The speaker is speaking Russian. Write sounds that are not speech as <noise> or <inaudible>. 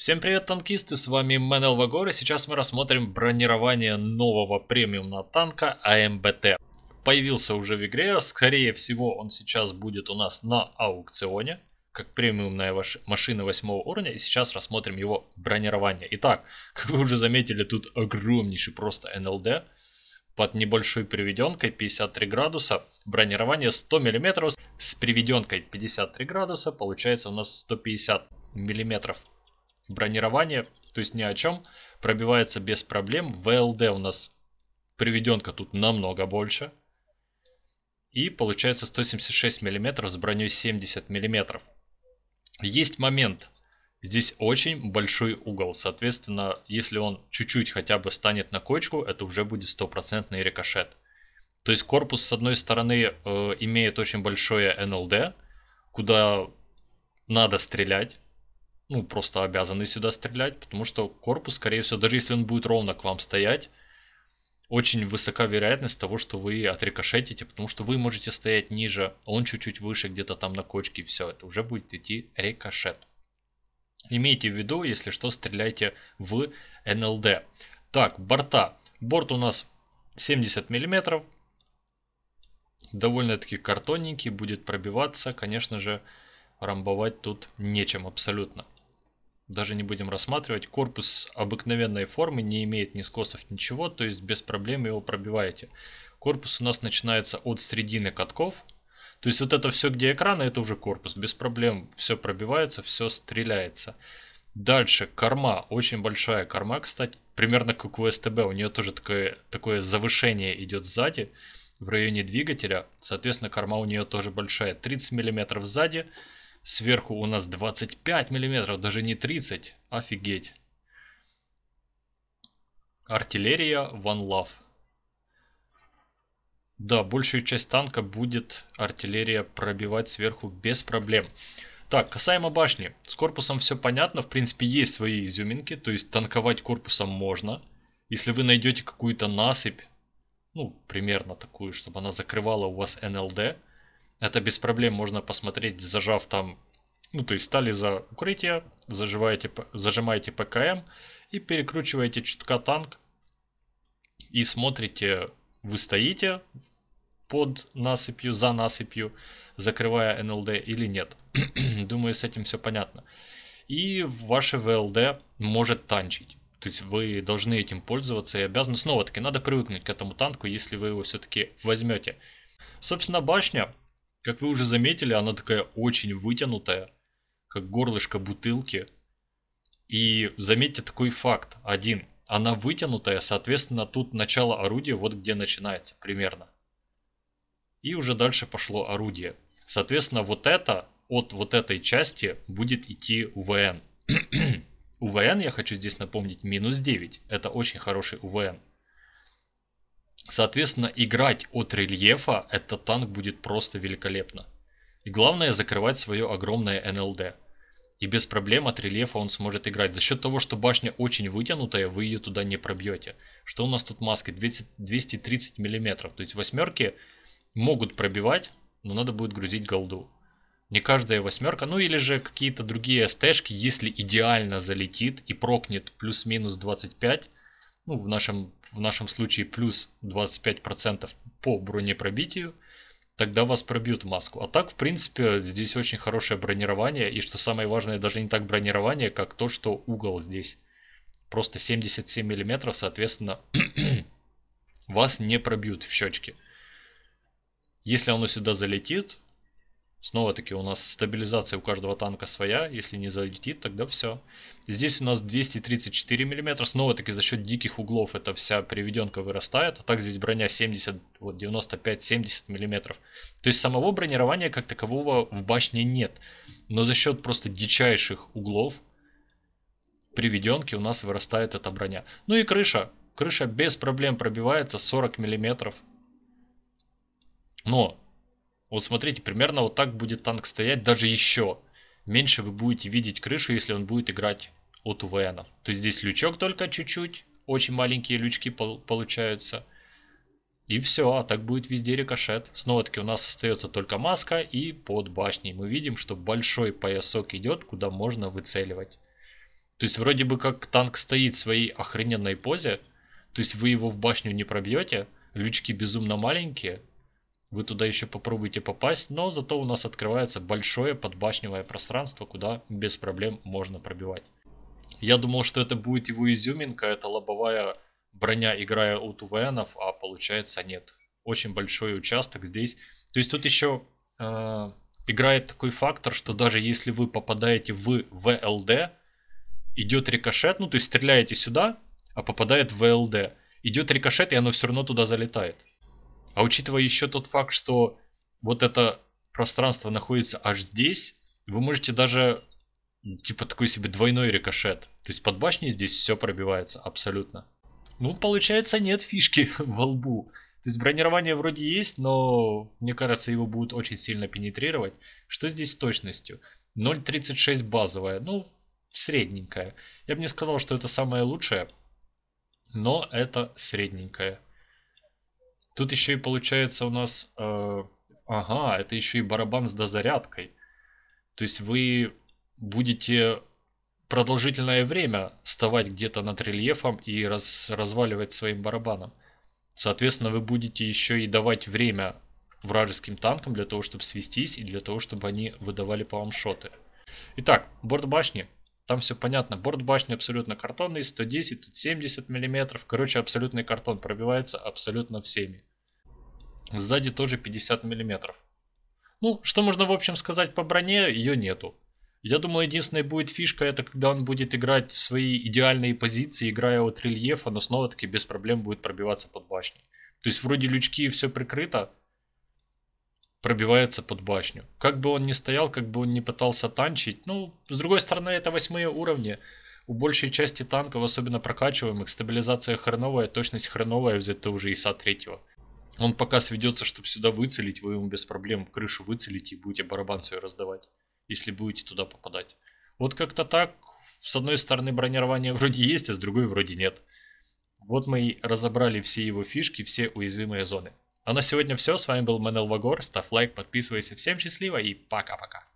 Всем привет, танкисты, с вами Мэнел Вагор, и сейчас мы рассмотрим бронирование нового премиумного танка АМБТ. Появился уже в игре, скорее всего он сейчас будет у нас на аукционе, как премиумная машина восьмого уровня, и сейчас рассмотрим его бронирование. Итак, как вы уже заметили, тут огромнейший просто НЛД, под небольшой приведенкой 53 градуса, бронирование 100 мм, с приведенкой 53 градуса получается у нас 150 миллиметров. Бронирование, то есть ни о чем, пробивается без проблем. ВЛД у нас приведенка тут намного больше. И получается 176 мм с броней 70 мм. Есть момент. Здесь очень большой угол. Соответственно, если он чуть-чуть хотя бы станет на кочку, это уже будет стопроцентный рикошет. То есть корпус, с одной стороны, э, имеет очень большое НЛД, куда надо стрелять ну, просто обязаны сюда стрелять, потому что корпус, скорее всего, даже если он будет ровно к вам стоять, очень высока вероятность того, что вы отрикошетите, потому что вы можете стоять ниже, а он чуть-чуть выше, где-то там на кочке, все, это уже будет идти рикошет. Имейте в виду, если что, стреляйте в НЛД. Так, борта. Борт у нас 70 миллиметров. Довольно-таки картонненький, будет пробиваться, конечно же, рамбовать тут нечем абсолютно даже не будем рассматривать. Корпус обыкновенной формы не имеет ни скосов, ничего, то есть без проблем его пробиваете. Корпус у нас начинается от середины катков. То есть вот это все, где экран, это уже корпус. Без проблем все пробивается, все стреляется. Дальше корма, очень большая корма, кстати, примерно как у СТБ, у нее тоже такое, такое завышение идет сзади в районе двигателя, соответственно корма у нее тоже большая, 30 мм сзади, Сверху у нас 25 миллиметров, даже не 30. Офигеть. Артиллерия One Love. Да, большую часть танка будет артиллерия пробивать сверху без проблем. Так, касаемо башни. С корпусом все понятно. В принципе, есть свои изюминки. То есть, танковать корпусом можно. Если вы найдете какую-то насыпь, ну, примерно такую, чтобы она закрывала у вас НЛД, это без проблем можно посмотреть, зажав там, ну то есть стали за укрытие, зажимаете, зажимаете ПКМ и перекручиваете чутка танк и смотрите, вы стоите под насыпью, за насыпью, закрывая НЛД или нет. <clears throat> Думаю, с этим все понятно. И ваше ВЛД может танчить. То есть вы должны этим пользоваться и обязаны. Снова-таки надо привыкнуть к этому танку, если вы его все-таки возьмете. Собственно, башня как вы уже заметили, она такая очень вытянутая, как горлышко бутылки. И заметьте такой факт один. Она вытянутая, соответственно, тут начало орудия вот где начинается примерно. И уже дальше пошло орудие. Соответственно, вот это, от вот этой части будет идти УВН. <clears throat> УВН, я хочу здесь напомнить, минус 9. Это очень хороший УВН. Соответственно, играть от рельефа этот танк будет просто великолепно. И главное, закрывать свое огромное НЛД. И без проблем от рельефа он сможет играть. За счет того, что башня очень вытянутая, вы ее туда не пробьете. Что у нас тут маски 200, 230 мм. То есть восьмерки могут пробивать, но надо будет грузить голду. Не каждая восьмерка, ну или же какие-то другие стэшки, если идеально залетит и прокнет плюс-минус 25, ну, в, нашем, в нашем случае плюс 25% по бронепробитию, тогда вас пробьют маску. А так, в принципе, здесь очень хорошее бронирование, и что самое важное, даже не так бронирование, как то, что угол здесь просто 77 миллиметров, соответственно, <clears throat> вас не пробьют в щечке. Если оно сюда залетит, Снова-таки у нас стабилизация у каждого танка своя, если не залетит, тогда все. Здесь у нас 234 мм, снова-таки за счет диких углов эта вся приведенка вырастает, а так здесь броня 70, вот 95-70 мм. То есть самого бронирования как такового в башне нет, но за счет просто дичайших углов приведенки у нас вырастает эта броня. Ну и крыша, крыша без проблем пробивается 40 мм. Но вот смотрите, примерно вот так будет танк стоять, даже еще. Меньше вы будете видеть крышу, если он будет играть от УВН. То есть здесь лючок только чуть-чуть, очень маленькие лючки пол получаются. И все, а так будет везде рикошет. Снова-таки у нас остается только маска и под башней. Мы видим, что большой поясок идет, куда можно выцеливать. То есть вроде бы как танк стоит в своей охрененной позе. То есть вы его в башню не пробьете. Лючки безумно маленькие. Вы туда еще попробуйте попасть, но зато у нас открывается большое подбашневое пространство, куда без проблем можно пробивать. Я думал, что это будет его изюминка, это лобовая броня, играя у Тувенов, а получается нет. Очень большой участок здесь. То есть тут еще э, играет такой фактор, что даже если вы попадаете в ВЛД, идет рикошет, ну то есть стреляете сюда, а попадает в ВЛД. Идет рикошет, и оно все равно туда залетает. А учитывая еще тот факт, что вот это пространство находится аж здесь, вы можете даже типа такой себе двойной рикошет. То есть под башней здесь все пробивается абсолютно. Ну, получается, нет фишки <laughs> во лбу. То есть бронирование вроде есть, но мне кажется, его будут очень сильно пенетрировать. Что здесь с точностью? 0.36 базовая, ну, средненькая. Я бы не сказал, что это самое лучшее, но это средненькая. Тут еще и получается у нас... Э, ага, это еще и барабан с дозарядкой. То есть вы будете продолжительное время вставать где-то над рельефом и раз, разваливать своим барабаном. Соответственно, вы будете еще и давать время вражеским танкам для того, чтобы свестись и для того, чтобы они выдавали по вам шоты. Итак, борт башни. Там все понятно. Борт башни абсолютно картонный, 110, тут 70 мм. Короче, абсолютный картон пробивается абсолютно всеми. Сзади тоже 50 мм. Ну, что можно в общем сказать по броне, ее нету. Я думаю, единственной будет фишка, это когда он будет играть в свои идеальные позиции, играя от рельефа, но снова-таки без проблем будет пробиваться под башней. То есть вроде лючки и все прикрыто, пробивается под башню. Как бы он ни стоял, как бы он ни пытался танчить, ну, с другой стороны, это восьмые уровни. У большей части танков, особенно прокачиваемых, стабилизация хреновая, точность хреновая, взять то уже ИСа третьего. Он пока сведется, чтобы сюда выцелить, вы ему без проблем крышу выцелите и будете барабан свой раздавать, если будете туда попадать. Вот как-то так, с одной стороны бронирование вроде есть, а с другой вроде нет. Вот мы и разобрали все его фишки, все уязвимые зоны. А на сегодня все, с вами был Манел Вагор, ставь лайк, подписывайся, всем счастливо и пока-пока.